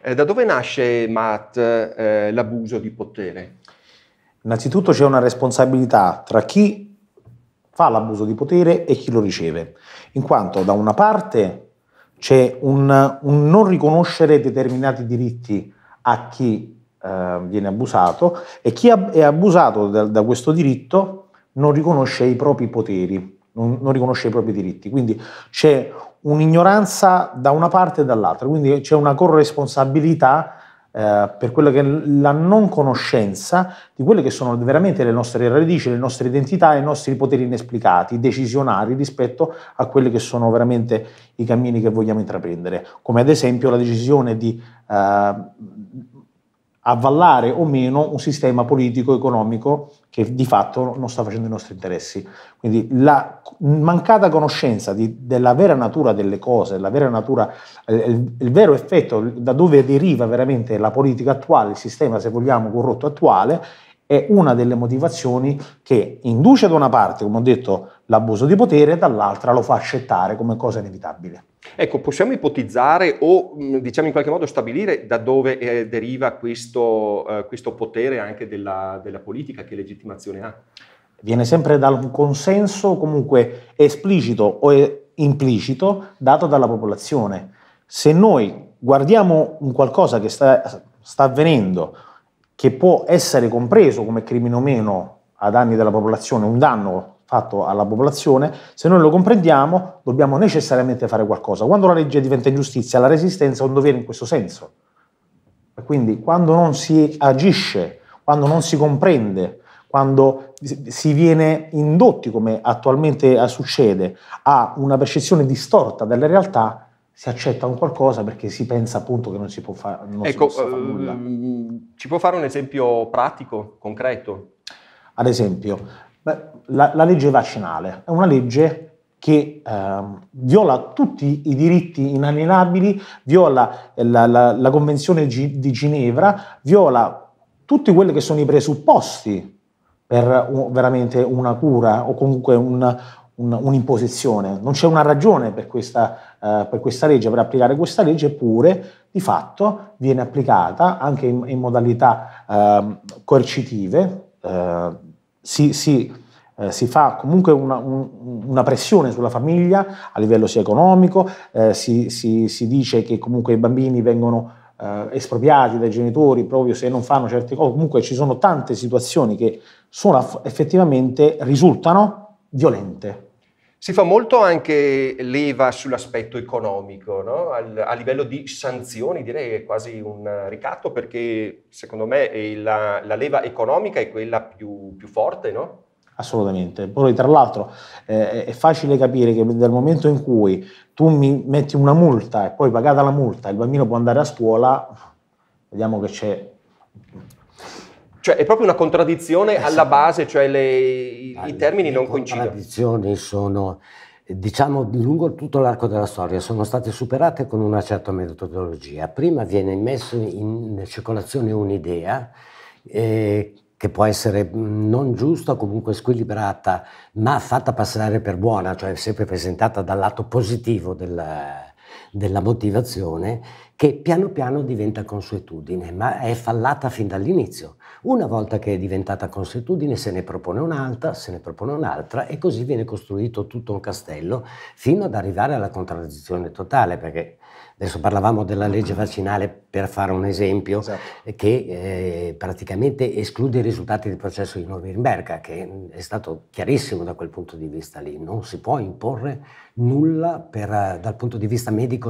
Eh, da dove nasce, Matt, eh, l'abuso di potere? Innanzitutto c'è una responsabilità tra chi fa l'abuso di potere e chi lo riceve, in quanto da una parte c'è un, un non riconoscere determinati diritti a chi eh, viene abusato e chi è abusato da, da, questo diritto non riconosce i propri poteri, non, non riconosce i propri diritti. Quindi c'è un'ignoranza da una parte e dall'altra, quindi c'è una corresponsabilità eh, per quella che è la non conoscenza di quelle che sono veramente le nostre radici, le nostre identità e i nostri poteri inesplicati, decisionari rispetto a quelli che sono veramente i cammini che vogliamo intraprendere, come ad esempio la decisione di eh, avvallare o meno un sistema politico, economico che di fatto non sta facendo i nostri interessi. Quindi la mancata conoscenza di, della vera natura delle cose, vera natura, eh, il, il, vero effetto da dove deriva veramente la politica attuale, il sistema se vogliamo corrotto attuale, è una delle motivazioni che induce da una parte, come ho detto, l'abuso di potere, e dall'altra lo fa accettare come cosa inevitabile. Ecco, possiamo ipotizzare o mm, diciamo in qualche modo stabilire da dove eh, deriva questo, eh, questo, potere anche della, della politica, che legittimazione ha? Viene sempre da un consenso comunque esplicito o eh, implicito dato dalla popolazione. Se noi guardiamo un qualcosa che sta, sta avvenendo, che può essere compreso come crimine o meno a danni della popolazione, un danno fatto alla popolazione, se noi lo comprendiamo dobbiamo necessariamente fare qualcosa. Quando la legge diventa ingiustizia, la resistenza è un dovere in questo senso. E quindi quando non si agisce, quando non si comprende, quando si viene indotti, come attualmente succede, a una percezione distorta delle realtà, si accetta un qualcosa perché si pensa appunto che non si può ecco, fare ecco, eh, far nulla. Ehm, ci può fare un esempio pratico, concreto? Ad esempio, la, la, legge vaccinale è una legge che eh, viola tutti i diritti inalienabili, viola la, la, la Convenzione di Ginevra, viola tutti quelli che sono i presupposti per veramente una cura o comunque un, un'imposizione, non c'è una ragione per questa, eh, per questa, legge, per applicare questa legge, eppure di fatto viene applicata anche in, in modalità eh, coercitive, eh, si, si, eh, si, fa comunque una, un, una, pressione sulla famiglia a livello sia economico, eh, si, si, dice che comunque i bambini vengono eh, espropriati dai genitori proprio se non fanno certe cose, comunque ci sono tante situazioni che sono, effettivamente risultano violente si fa molto anche leva sull'aspetto economico, no? Al, a livello di sanzioni direi è quasi un ricatto perché secondo me la, la leva economica è quella più, più forte, no? Assolutamente. Poi tra l'altro eh, è facile capire che dal momento in cui tu mi metti una multa e poi pagata la multa il bambino può andare a scuola, vediamo che c'è cioè è proprio una contraddizione esatto. alla base, cioè le, i, ah, i, termini le non coincidono. Le contraddizioni sono, diciamo, lungo tutto l'arco della storia, sono state superate con una certa metodologia. Prima viene messa in circolazione un'idea eh, che può essere mm, non giusta, o comunque squilibrata, ma fatta passare per buona, cioè sempre presentata dal lato positivo della, della motivazione che piano piano diventa consuetudine, ma è fallata fin dall'inizio. Una volta che è diventata consuetudine se ne propone un'altra, se ne propone un'altra e così viene costruito tutto un castello fino ad arrivare alla contraddizione totale, perché adesso parlavamo della legge vaccinale per fare un esempio, esatto. che eh, praticamente esclude i risultati del processo di Norimberga, che è stato chiarissimo da quel punto di vista lì, non si può imporre nulla per, eh, dal punto di vista medico.